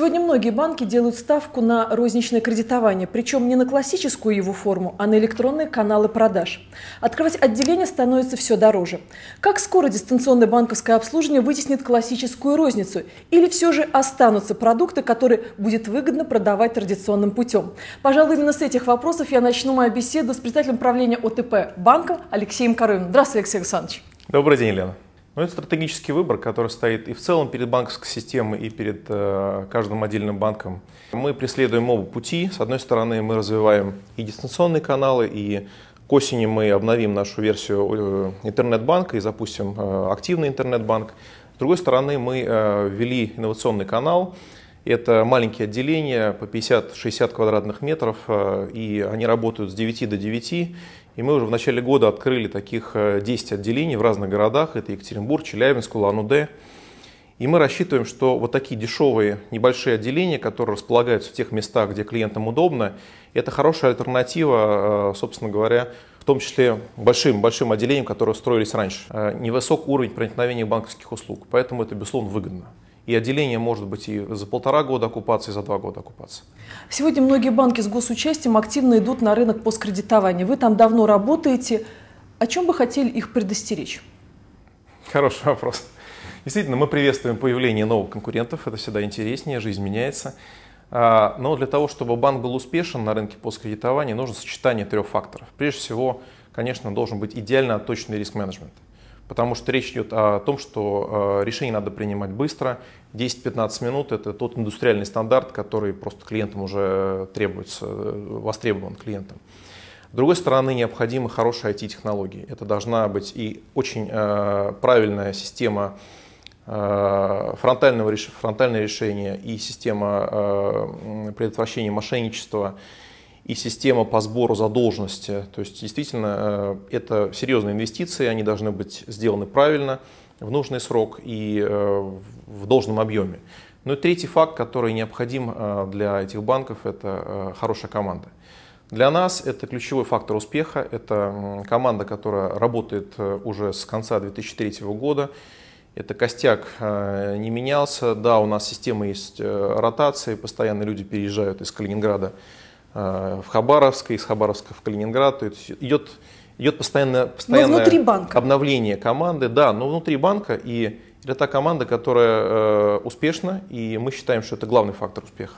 Сегодня многие банки делают ставку на розничное кредитование, причем не на классическую его форму, а на электронные каналы продаж. Открывать отделение становится все дороже. Как скоро дистанционное банковское обслуживание вытеснит классическую розницу? Или все же останутся продукты, которые будет выгодно продавать традиционным путем? Пожалуй, именно с этих вопросов я начну мою беседу с представителем правления ОТП банка Алексеем Коровиным. Здравствуйте, Алексей Александрович. Добрый день, Лена. Но ну, это стратегический выбор, который стоит и в целом перед банковской системой, и перед э, каждым отдельным банком. Мы преследуем оба пути. С одной стороны, мы развиваем и дистанционные каналы, и к осени мы обновим нашу версию э, интернет-банка и запустим э, активный интернет-банк. С другой стороны, мы э, ввели инновационный канал – это маленькие отделения по 50-60 квадратных метров, э, и они работают с 9 до 9. И мы уже в начале года открыли таких 10 э, отделений в разных городах. Это Екатеринбург, Челябинск, Улан-Удэ. И мы рассчитываем, что вот такие дешевые небольшие отделения, которые располагаются в тех местах, где клиентам удобно, это хорошая альтернатива, э, собственно говоря, в том числе большим, большим отделениям, которые строились раньше. Невысок уровень проникновения банковских услуг, поэтому это, безусловно, выгодно. И отделение может быть и за полтора года оккупации, и за два года оккупации. Сегодня многие банки с госучастием активно идут на рынок посткредитования. Вы там давно работаете. О чем бы хотели их предостеречь? Хороший вопрос. Действительно, мы приветствуем появление новых конкурентов. Это всегда интереснее, жизнь меняется. А, но для того, чтобы банк был успешен на рынке посткредитования, нужно сочетание трех факторов. Прежде всего, конечно, должен быть идеально точный риск-менеджмент потому что речь идет о том, что э, решение надо принимать быстро. 10-15 минут – это тот индустриальный стандарт, который просто клиентам уже требуется, э, востребован клиентам. С другой стороны, необходимы хорошие IT-технологии. Это должна быть и очень э, правильная система э, фронтального, фронтальное решение, и система э, предотвращения мошенничества, и система по сбору задолженности. То есть действительно э, это серьезные инвестиции, они должны быть сделаны правильно, в нужный срок и э, в должном объеме. Ну и третий факт, который необходим э, для этих банков, это хорошая команда. Для нас это ключевой фактор успеха, это команда, которая работает уже с конца 2003 года, это костяк не менялся. Да, у нас система есть ротации, постоянно люди переезжают из Калининграда Э, в Хабаровск, из Хабаровска в Калининград. То есть идет, идет ну, постоянное, постоянное обновление команды, да, но внутри банка. И это та команда, которая э, успешна, и мы считаем, что это главный фактор успеха.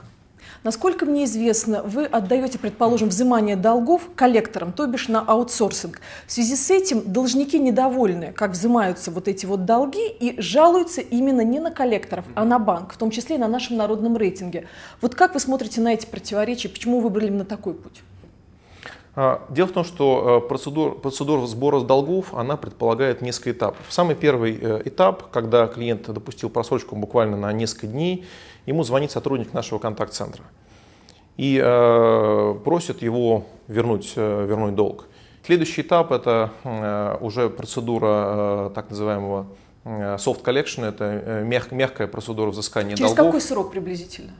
Насколько мне известно, вы отдаете, предположим, взимание долгов коллекторам, то бишь на аутсорсинг. В связи с этим должники недовольны, как взимаются вот эти вот долги, и жалуются именно не на коллекторов, а на банк, в том числе и на нашем народном рейтинге. Вот как вы смотрите на эти противоречия, почему выбрали именно такой путь? А, дело в том, что э, процедура, процедура сбора долгов, она предполагает несколько этапов. Самый первый э, этап, когда клиент допустил просрочку буквально на несколько дней, ему звонит сотрудник нашего контакт-центра и э, просит его вернуть, э, вернуть долг. Следующий этап – это уже процедура так называемого soft collection, это мягкая процедура взыскания Через долгов. Через какой срок приблизительно?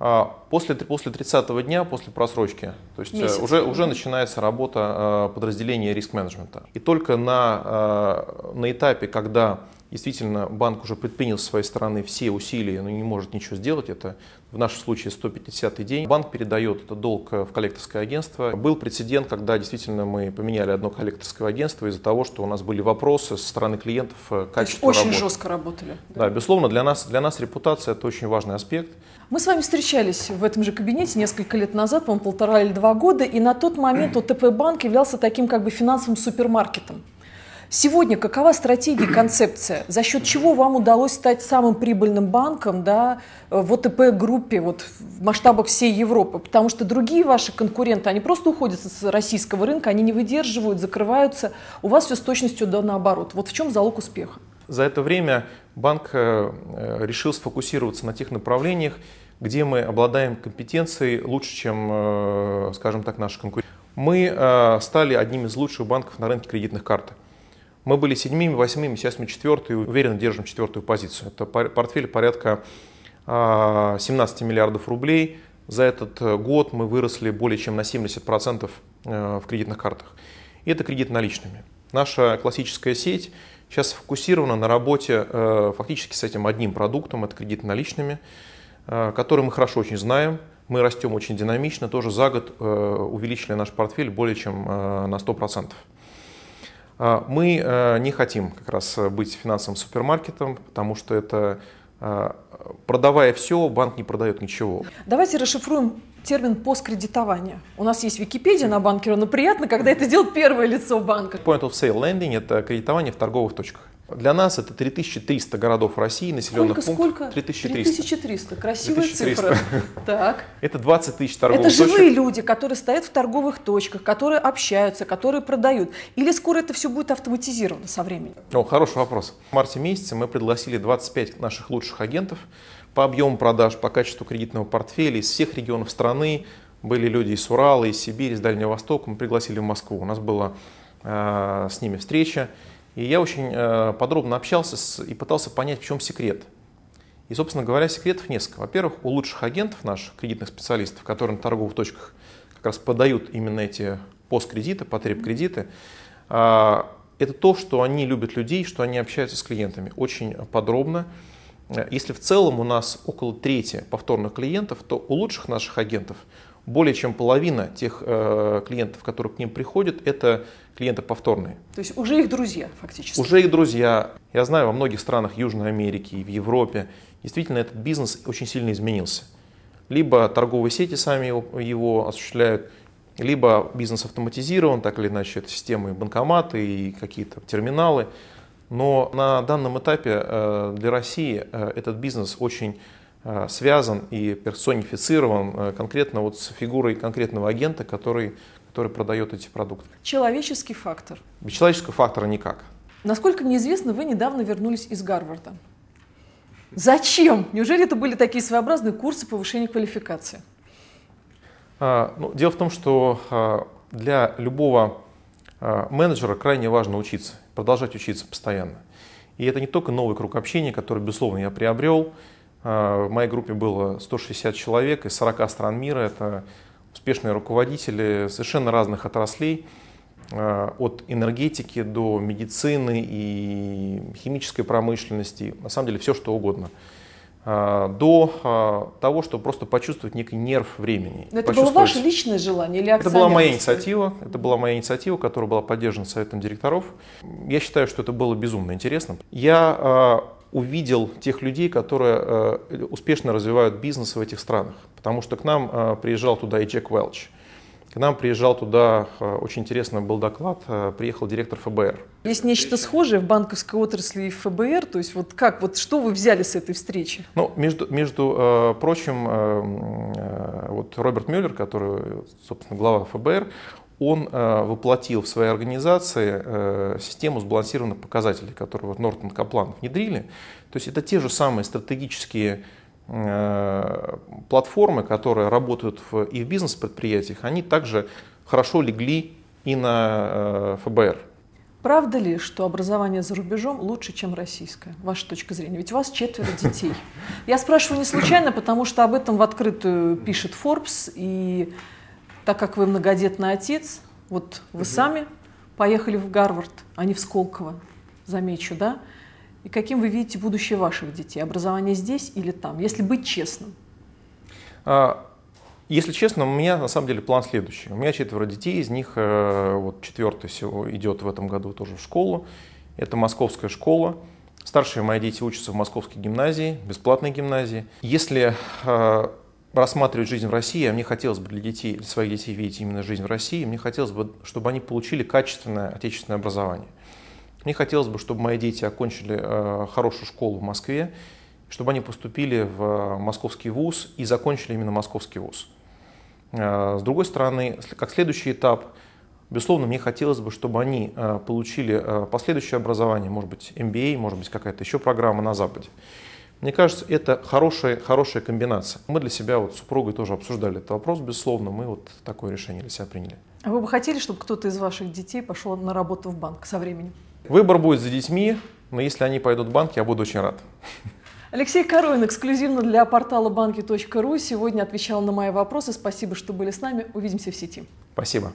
А, после, после 30 дня, после просрочки, то есть э, Месяц. уже, уже начинается работа э, подразделения риск-менеджмента. И только на, э, на этапе, когда Действительно, банк уже предпринял с своей стороны все усилия, но не может ничего сделать. Это в нашем случае 150-й день. Банк передает этот долг э, в коллекторское агентство. Был прецедент, когда действительно мы поменяли одно коллекторское агентство из-за того, что у нас были вопросы со стороны клиентов качества э, То есть очень работы. жестко работали. Да? да, безусловно, для нас, для нас репутация – это очень важный аспект. Мы с вами встречались в этом же кабинете несколько лет назад, по-моему, полтора или два года, и на тот момент ОТП-банк являлся таким как бы финансовым супермаркетом. Сегодня какова стратегия, концепция? За счет чего вам удалось стать самым прибыльным банком да, в ОТП-группе вот, в масштабах всей Европы? Потому что другие ваши конкуренты, они просто уходят с российского рынка, они не выдерживают, закрываются. У вас все с точностью да наоборот. Вот в чем залог успеха? За это время банк э, э, решил сфокусироваться на тех направлениях, где мы обладаем компетенцией лучше, чем, э, скажем так, наши конкуренты. Мы стали одним из лучших банков на рынке кредитных карт. Мы были седьмыми, восьмыми, сейчас мы четвертые, уверенно держим четвертую позицию. Это портфель порядка 17 а, миллиардов рублей. За этот э, год мы выросли более чем на 70% э, в кредитных картах. И это кредит наличными. Наша классическая сеть сейчас сфокусирована на работе э, фактически с этим одним продуктом, это кредит наличными, который мы хорошо очень знаем, мы растем очень динамично, тоже за год увеличили наш портфель более чем на 100%. А, мы э, не хотим как раз э, быть финансовым супермаркетом, потому что это э, продавая все, банк не продает ничего. Давайте расшифруем термин посткредитование. У нас есть Википедия на банкера, но приятно, когда это делает первое лицо банка. Point of sale lending – это кредитование в торговых точках. Для нас это 3300 городов России, населенных сколько, пунктов. Сколько? 3300. 3300. Красивая 3300. цифра. Это 20 тысяч торговых точек. Это живые люди, которые стоят в торговых точках, которые общаются, которые продают. Или скоро это все будет автоматизировано со временем? О, хороший вопрос. В марте месяце мы пригласили 25 наших лучших агентов по объему продаж, по качеству кредитного портфеля из всех регионов страны. Были люди из Урала, из Сибири, из Дальнего Востока. Мы пригласили в Москву. У нас была э, с ними встреча. И я очень э, подробно общался с, и пытался понять, в чем секрет. И, собственно говоря, секретов несколько. Во-первых, у лучших агентов наших, кредитных специалистов, которые на торговых точках как раз подают именно эти посткредиты, потребкредиты, а, это то, что они любят людей, что они общаются с клиентами очень подробно. Если в целом у нас около трети повторных клиентов, то у лучших наших агентов более чем половина тех э, клиентов, которые к ним приходят, это клиенты повторные. То есть уже их друзья фактически? Уже их друзья. Я знаю, во многих странах Южной Америки и в Европе действительно этот бизнес очень сильно изменился. Либо торговые сети сами его, его осуществляют, либо бизнес автоматизирован, так или иначе, это системы и банкоматы и какие-то терминалы. Но на данном этапе э, для России э, этот бизнес очень э, связан и персонифицирован конкретно вот с фигурой конкретного агента, который который продает эти продукты. Человеческий фактор. Без человеческого фактора никак. Насколько мне известно, вы недавно вернулись из Гарварда. Зачем? Неужели это были такие своеобразные курсы повышения квалификации? А, ну, дело в том, что а, для любого а, менеджера крайне важно учиться, продолжать учиться постоянно. И это не только новый круг общения, который, безусловно, я приобрел. А, в моей группе было 160 человек из 40 стран мира. Это успешные руководители совершенно разных отраслей, э, от энергетики до медицины и химической промышленности, на самом деле все что угодно э, до э, того, чтобы просто почувствовать некий нерв времени. Но это было ваше личное желание или Это была моя инициатива, это была моя инициатива, которая была поддержана советом директоров. Я считаю, что это было безумно интересно. Я увидел тех людей, которые э, успешно развивают бизнес в этих странах. Потому что к нам э, приезжал туда и Джек Уэлч. К нам приезжал туда, э, очень интересно был доклад, приехал директор ФБР. Есть нечто схожее в банковской отрасли и ФБР? То есть вот как, вот что вы взяли с этой встречи? Ну, между, между прочим, вот Роберт Мюллер, который, собственно, глава ФБР, он э, воплотил в своей организации э, систему сбалансированных показателей, которую вот Нортон Каплан внедрили. То есть это те же самые стратегические э, платформы, которые работают в, и в бизнес-предприятиях, они также хорошо легли и на ФБР. Правда ли, что образование за рубежом лучше, чем российское? Ваша точка зрения. Ведь у вас четверо детей. Я спрашиваю не случайно, потому что об этом в открытую пишет Forbes, и так как вы многодетный отец, вот вы угу. сами поехали в Гарвард, а не в Сколково, замечу, да? И каким вы видите будущее ваших детей? Образование здесь или там, если быть честным? А, если честно, у меня на самом деле план следующий. У меня четверо детей, из них э, вот четвертый идет в этом году тоже в школу. Это московская школа. Старшие мои дети учатся в московской гимназии, бесплатной гимназии. Если э, рассматривать жизнь в России, а мне хотелось бы для детей, для своих детей видеть именно жизнь в России, мне хотелось бы, чтобы они получили качественное отечественное образование. Мне хотелось бы, чтобы мои дети окончили э, хорошую школу в Москве, чтобы они поступили в московский вуз и закончили именно московский вуз. Э, с другой стороны, как следующий этап, безусловно, мне хотелось бы, чтобы они э, получили э, последующее образование, может быть, MBA, может быть, какая-то еще программа на Западе. Мне кажется, это хорошая, хорошая комбинация. Мы для себя вот с супругой тоже обсуждали этот вопрос, безусловно, мы вот такое решение для себя приняли. А вы бы хотели, чтобы кто-то из ваших детей пошел на работу в банк со временем? Выбор будет за детьми, но если они пойдут в банк, я буду очень рад. Алексей Коровин эксклюзивно для портала банки.ру сегодня отвечал на мои вопросы. Спасибо, что были с нами. Увидимся в сети. Спасибо.